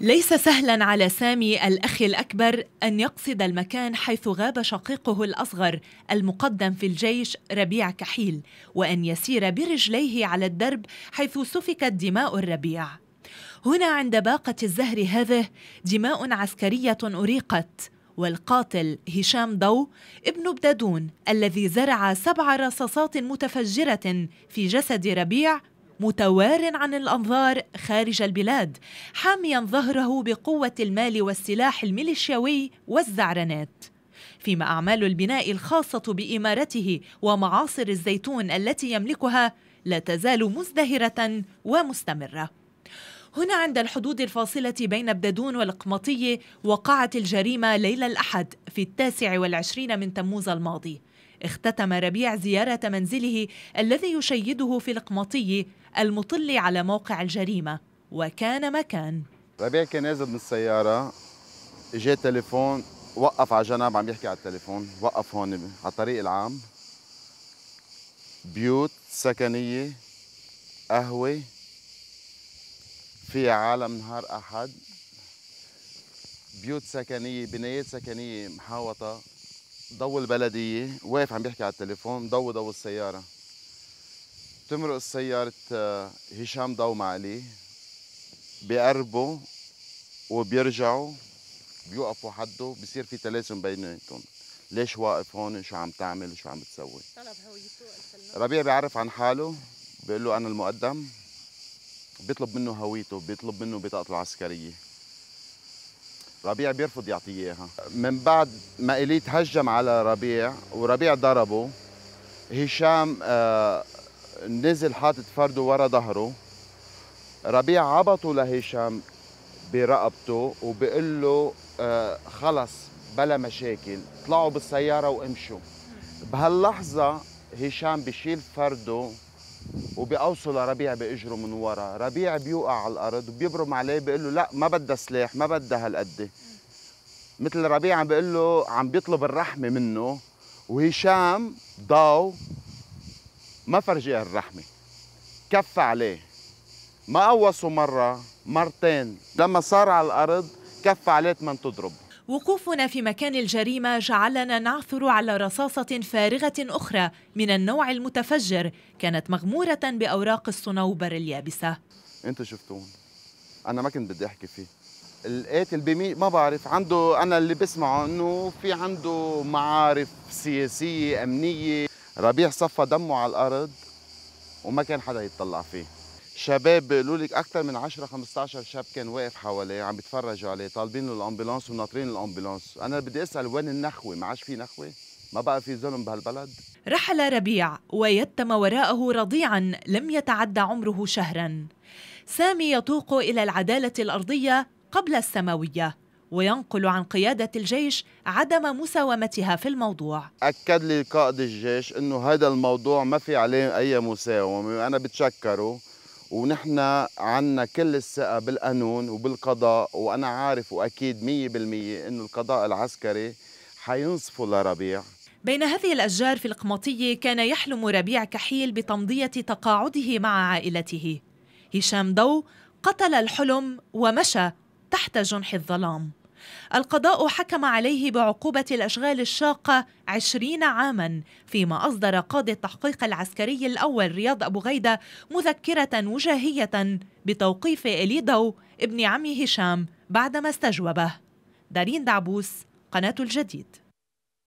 ليس سهلا على سامي الأخ الأكبر أن يقصد المكان حيث غاب شقيقه الأصغر المقدم في الجيش ربيع كحيل وأن يسير برجليه على الدرب حيث سفكت دماء الربيع هنا عند باقة الزهر هذه دماء عسكرية أريقت والقاتل هشام ضو ابن بدادون الذي زرع سبع رصاصات متفجرة في جسد ربيع متوار عن الأنظار خارج البلاد حاميا ظهره بقوة المال والسلاح الميليشياوي والزعرنات فيما أعمال البناء الخاصة بإمارته ومعاصر الزيتون التي يملكها لا تزال مزدهرة ومستمرة هنا عند الحدود الفاصلة بين بدادون والقمطية وقعت الجريمة ليلة الأحد في التاسع والعشرين من تموز الماضي اختتم ربيع زيارة منزله الذي يشيده في القمطي المطل على موقع الجريمة وكان مكان ربيع كان نازل من السيارة جاء تليفون وقف على جنب عم يحكي على التليفون وقف هون على الطريق العام بيوت سكنية قهوة في عالم نهار أحد بيوت سكنية بنايات سكنية محاوطة ضو البلديه واقف عم بيحكي على التليفون ضو ضو السياره بتمرق السيارة آه، هشام ضو علي بيقربوا وبيرجعوا بيوقفوا حده بصير في تلازم بيناتهم ليش واقف هون شو عم تعمل شو عم بتسوي طلب هويته ربيع بيعرف عن حاله بيقول له انا المقدم بيطلب منه هويته بيطلب منه بطاقته العسكريه ربيع بيرفض يعطيه اياها من بعد ما إلي تهجم على ربيع وربيع ضربه هشام آه نزل حاطط فرده ورا ظهره ربيع عبطه لهشام برقبته وبقول له آه خلص بلا مشاكل طلعوا بالسيارة وامشوا بهاللحظة هشام بشيل فرده وبيقوصوا لربيع باجره من ورا ربيع بيوقع على الارض وبيبرم عليه بيقول له لا ما بدها سلاح ما بدها هالقد مثل ربيع عم بيقول له عم بيطلب الرحمه منه وهشام ضاو ما فرجيه الرحمه كف عليه ما قوصوا مره مرتين لما صار على الارض كف عليه من تضرب وقوفنا في مكان الجريمة جعلنا نعثر على رصاصة فارغة أخرى من النوع المتفجر كانت مغمورة بأوراق الصنوبر اليابسة أنت شفتون أنا ما كنت بدي أحكي فيه القاتل بمي ما بعرف عنده أنا اللي بسمعه أنه في عنده معارف سياسية أمنية ربيع صفى دمه على الأرض وما كان حدا يتطلع فيه شباب بيقولوا لك اكثر من 10 15 شاب كان واقف حواليه عم بيتفرجوا عليه طالبين له الامبولانس وناطرين الامبولانس انا بدي اسال وين النخوه ما عادش في نخوه ما بقى في ظلم بهالبلد رحل ربيع ويتم وراءه رضيعا لم يتعدى عمره شهرا سامي يتوق الى العداله الارضيه قبل السماويه وينقل عن قيادة الجيش عدم مساومتها في الموضوع أكد لي قائد الجيش أنه هذا الموضوع ما في عليه أي مساومة أنا بتشكره ونحن عنا كل الثقة بالقانون وبالقضاء وأنا عارف وأكيد مية بالمية أنه القضاء العسكري حينصفوا لربيع بين هذه الأشجار في القمطية كان يحلم ربيع كحيل بتمضية تقاعده مع عائلته هشام ضو قتل الحلم ومشى تحت جنح الظلام القضاء حكم عليه بعقوبة الأشغال الشاقة 20 عاما فيما أصدر قاضي التحقيق العسكري الأول رياض أبو غيدة مذكرة وجاهية بتوقيف إليدو ابن عم هشام بعدما استجوبه دارين دعبوس قناة الجديد